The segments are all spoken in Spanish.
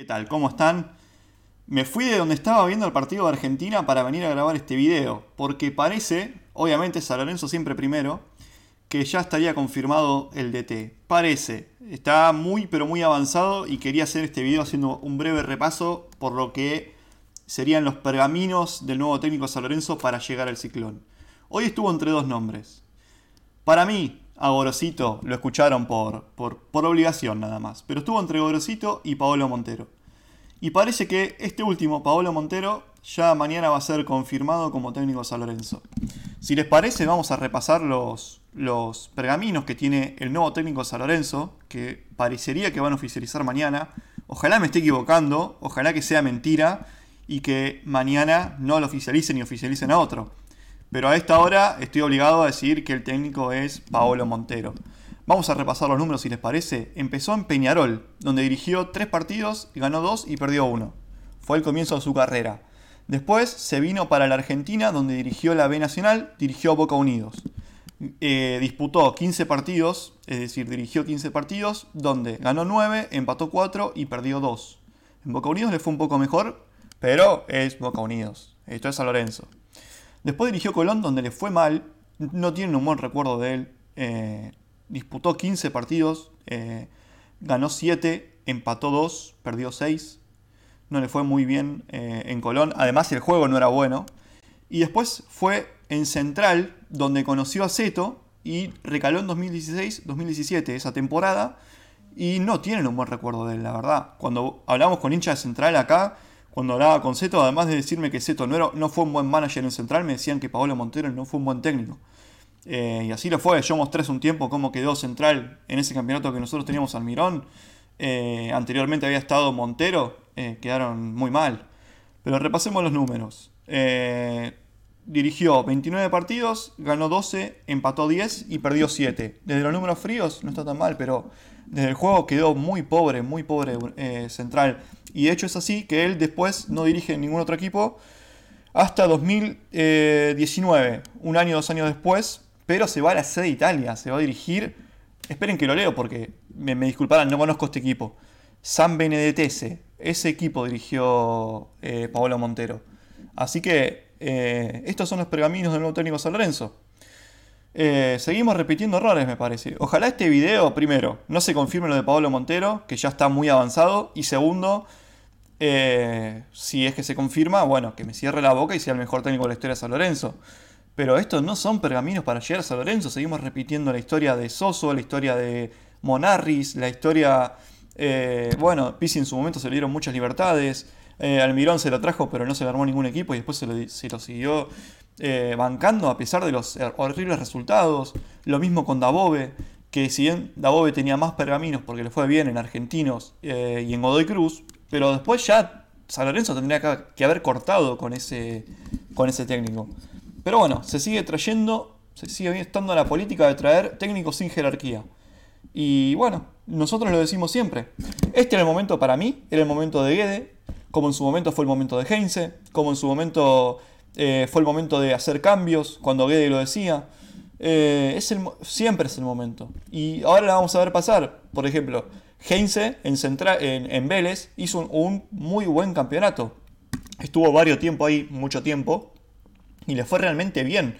¿Qué tal? ¿Cómo están? Me fui de donde estaba viendo el partido de Argentina para venir a grabar este video, porque parece, obviamente San Lorenzo siempre primero, que ya estaría confirmado el DT. Parece, está muy pero muy avanzado y quería hacer este video haciendo un breve repaso por lo que serían los pergaminos del nuevo técnico San Lorenzo para llegar al ciclón. Hoy estuvo entre dos nombres. Para mí, a Gorosito lo escucharon por, por, por, obligación nada más. Pero estuvo entre Gorosito y Paolo Montero. Y parece que este último, Paolo Montero, ya mañana va a ser confirmado como técnico de San Lorenzo. Si les parece, vamos a repasar los, los pergaminos que tiene el nuevo técnico de San Lorenzo, que parecería que van a oficializar mañana. Ojalá me esté equivocando, ojalá que sea mentira y que mañana no lo oficialicen y oficialicen a otro. Pero a esta hora estoy obligado a decir que el técnico es Paolo Montero. Vamos a repasar los números si les parece. Empezó en Peñarol, donde dirigió tres partidos, ganó dos y perdió uno. Fue el comienzo de su carrera. Después se vino para la Argentina, donde dirigió la B Nacional, dirigió Boca Unidos. Eh, disputó 15 partidos, es decir, dirigió 15 partidos, donde ganó 9, empató 4 y perdió 2. En Boca Unidos le fue un poco mejor, pero es Boca Unidos. Esto es a Lorenzo. Después dirigió Colón, donde le fue mal. No tienen un buen recuerdo de él. Eh, disputó 15 partidos, eh, ganó 7, empató 2, perdió 6. No le fue muy bien eh, en Colón, además el juego no era bueno. Y después fue en Central, donde conoció a Seto y recaló en 2016-2017 esa temporada. Y no tienen un buen recuerdo de él, la verdad. Cuando hablamos con hincha de Central acá, cuando hablaba con Seto, además de decirme que Seto no, no fue un buen manager en Central, me decían que Paolo Montero no fue un buen técnico. Eh, y así lo fue. Yo mostré un tiempo cómo quedó central en ese campeonato que nosotros teníamos al Mirón. Eh, anteriormente había estado Montero. Eh, quedaron muy mal. Pero repasemos los números. dirigió 29 partidos, ganó 12, empató 10 y perdió 7. Desde los números fríos no está tan mal, pero desde el juego quedó muy pobre, muy pobre central. Y de hecho es así que él después no dirige ningún otro equipo hasta 2019, un año, dos años después, pero se va a la sede de Italia, se va a dirigir. Esperen que lo leo porque me, disculparán, no conozco este equipo. San Benedetese. ese equipo dirigió eh, Paolo Montero. Así que eh, estos son los pergaminos del nuevo técnico San Lorenzo. Eh, seguimos repitiendo errores, me parece. Ojalá este video, primero, no se confirme lo de Pablo Montero, que ya está muy avanzado. Y segundo, si es que se confirma, bueno, que me cierre la boca y sea el mejor técnico de la historia de San Lorenzo. Pero estos no son pergaminos para llegar a San Lorenzo. Seguimos repitiendo la historia de Soso, la historia de Monarris, la historia. Eh, bueno, Pizzi en su momento se le dieron muchas libertades. Eh, Almirón se lo trajo, pero no se le armó ningún equipo y después se lo, siguió eh, bancando a pesar de los horribles resultados. Lo mismo con Dabobe, que si bien Dabobe tenía más pergaminos porque le fue bien en Argentinos y en Godoy Cruz, pero después ya San Lorenzo tendría que haber cortado con ese, con ese técnico. Pero bueno, se sigue trayendo, se sigue estando la política de traer técnicos sin jerarquía. Y bueno, nosotros lo decimos siempre. Este era el momento para mí, era el momento de Guede, como en su momento fue el momento de Heinze, como en su momento eh, fue el momento de hacer cambios, cuando Guede lo decía. Eh, es siempre es el momento. Y ahora la vamos a ver pasar. Por ejemplo, Heinze en, en, Vélez hizo un, muy buen campeonato. Estuvo varios tiempo ahí, mucho tiempo, y le fue realmente bien.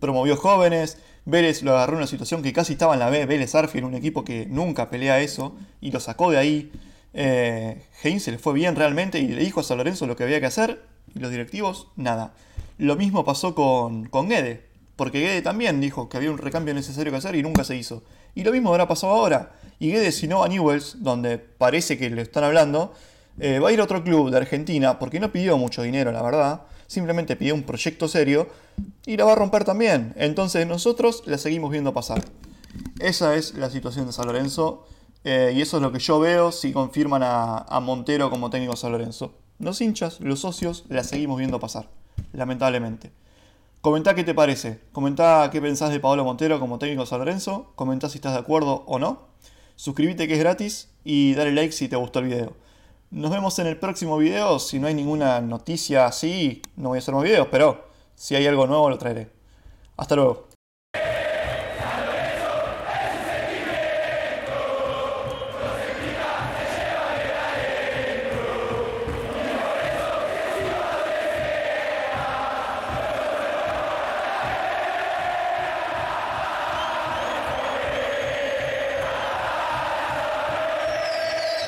Promovió jóvenes, Vélez lo agarró en una situación que casi estaba en la B, Vélez en un equipo que nunca pelea eso, y lo sacó de ahí. Eh, se le fue bien realmente y le dijo a San Lorenzo lo que había que hacer, y los directivos, nada. Lo mismo pasó con, con Guede, porque Guede también dijo que había un recambio necesario que hacer y nunca se hizo. Y lo mismo habrá pasado ahora. Y Guede, si no a Newells, donde parece que le están hablando, eh, va a ir a otro club de Argentina, porque no pidió mucho dinero, la verdad simplemente pide un proyecto serio y la va a romper también. Entonces nosotros la seguimos viendo pasar. Esa es la situación de San Lorenzo eh, y eso es lo que yo veo si confirman a, Montero como técnico San Lorenzo. Los hinchas, los socios, la seguimos viendo pasar, lamentablemente. Comentá qué te parece. Comentá qué pensás de Pablo Montero como técnico San Lorenzo. Comentá si estás de acuerdo o no. Suscríbete que es gratis y dale like si te gustó el video. Nos vemos en el próximo video. Si no hay ninguna noticia así, no voy a hacer más videos, pero si hay algo nuevo lo traeré. Hasta luego.